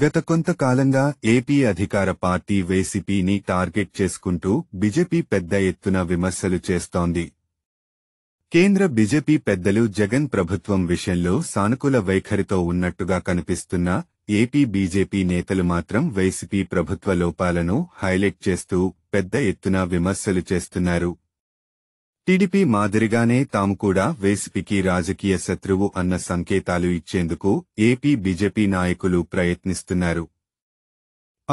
గత కొంతకాలంగా ఏపీ అధికార పార్టీ వైసీపీని టార్గెట్ చేసుకుంటూ బీజేపీ పెద్ద ఎత్తున విమర్శలు చేస్తోంది కేంద్ర బీజేపీ పెద్దలు జగన్ ప్రభుత్వం విషయంలో సానుకూల వైఖరితో ఉన్నట్టుగా కనిపిస్తున్న ఏపీ బీజేపీ నేతలు మాత్రం వైసీపీ ప్రభుత్వ లోపాలను హైలైట్ చేస్తూ పెద్ద ఎత్తున విమర్శలు చేస్తున్నారు టీడీపీ మాదిరిగానే తాము కూడా వేసిపికి రాజకీయ శత్రువు అన్న సంకేతాలు ఇచ్చేందుకు ఏపీ బీజేపీ నాయకులు ప్రయత్నిస్తున్నారు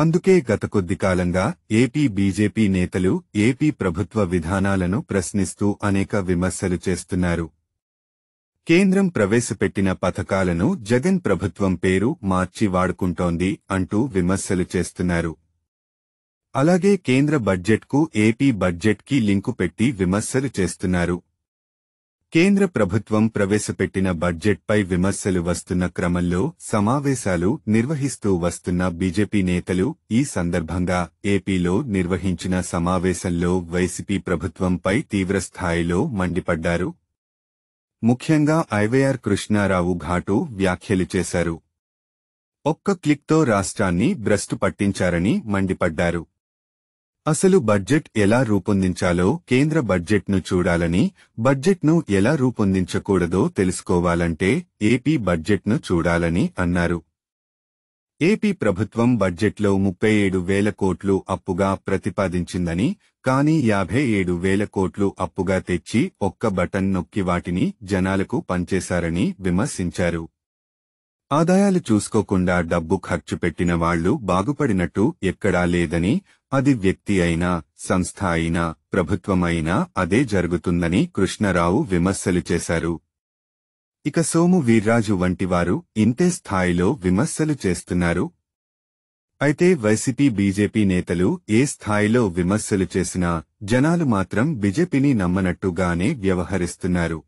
అందుకే గత కొద్ది కాలంగా ఏపీ బీజేపీ నేతలు ఏపీ ప్రభుత్వ విధానాలను ప్రశ్నిస్తూ అనేక విమర్శలు చేస్తున్నారు కేంద్రం ప్రవేశపెట్టిన పథకాలను జగన్ ప్రభుత్వం పేరు మార్చి వాడుకుంటోంది అంటూ విమర్శలు చేస్తున్నారు అలాగే కేంద్ర బడ్జెట్కు ఏపీ బడ్జెట్కి లింకు పెట్టి విమర్శలు చేస్తున్నారు కేంద్ర ప్రభుత్వం ప్రవేశపెట్టిన బడ్జెట్పై విమర్శలు వస్తున్న క్రమంలో సమావేశాలు నిర్వహిస్తూ వస్తున్న బీజేపీ నేతలు ఈ సందర్భంగా ఏపీలో నిర్వహించిన సమావేశంలో వైసీపీ ప్రభుత్వంపై తీవ్రస్థాయిలో మండిపడ్డారు ముఖ్యంగా ఐవైఆర్ కృష్ణారావు ఘాటు వ్యాఖ్యలు చేశారు ఒక్క క్లిక్తో రాష్ట్రాన్ని భ్రష్టు పట్టించారని మండిపడ్డారు అసలు బడ్జెట్ ఎలా రూపొందించాలో కేంద్ర బడ్జెట్ను చూడాలని బడ్జెట్ను ఎలా రూపొందించకూడదో తెలుసుకోవాలంటే ఏపీ బడ్జెట్ను చూడాలని అన్నారు ఏపీ ప్రభుత్వం బడ్జెట్లో ముప్పై ఏడు వేల కోట్లు అప్పుగా ప్రతిపాదించిందని కానీ యాభై ఏడు వేల కోట్లు అప్పుగా తెచ్చి ఒక్క బటన్ నొక్కి వాటిని జనాలకు పంచేశారని విమర్శించారు ఆదాయాలు చూసుకోకుండా డబ్బు ఖర్చు పెట్టిన వాళ్లు బాగుపడినట్టు ఎక్కడా లేదని అది వ్యక్తి అయినా సంస్థ అయినా ప్రభుత్వమైనా అదే జరుగుతుందని కృష్ణరావు విమర్శలు చేశారు ఇక సోము వీర్రాజు వంటివారు ఇంతే స్థాయిలో విమర్శలు చేస్తున్నారు అయితే వైసీపీ బీజేపీ నేతలు ఏ స్థాయిలో విమర్శలు చేసినా జనాలు మాత్రం బీజేపీని నమ్మనట్టుగానే వ్యవహరిస్తున్నారు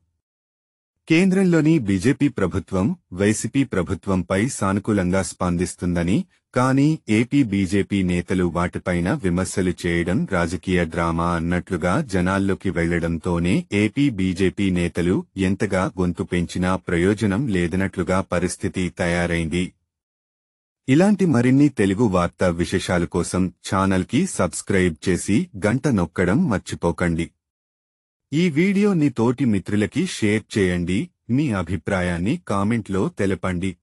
కేంద్రంలోని బీజేపీ ప్రభుత్వం వైసీపీ ప్రభుత్వంపై సానుకూలంగా స్పందిస్తుందని కానీ ఏపీ బీజేపీ నేతలు వాటిపైన విమర్శలు చేయడం రాజకీయ డ్రామా అన్నట్లుగా జనాల్లోకి వెళ్లడంతోనే ఏపీ బీజేపీ నేతలు ఎంతగా గొంతు పెంచినా ప్రయోజనం లేదనట్లుగా పరిస్థితి తయారైంది ఇలాంటి మరిన్ని తెలుగు వార్తా విశేషాల కోసం ఛానల్కి సబ్స్క్రైబ్ చేసి గంట నొక్కడం మర్చిపోకండి ఈ వీడియోని తోటి మిత్రులకి షేర్ చేయండి మీ అభిప్రాయాన్ని కామెంట్లో తెలపండి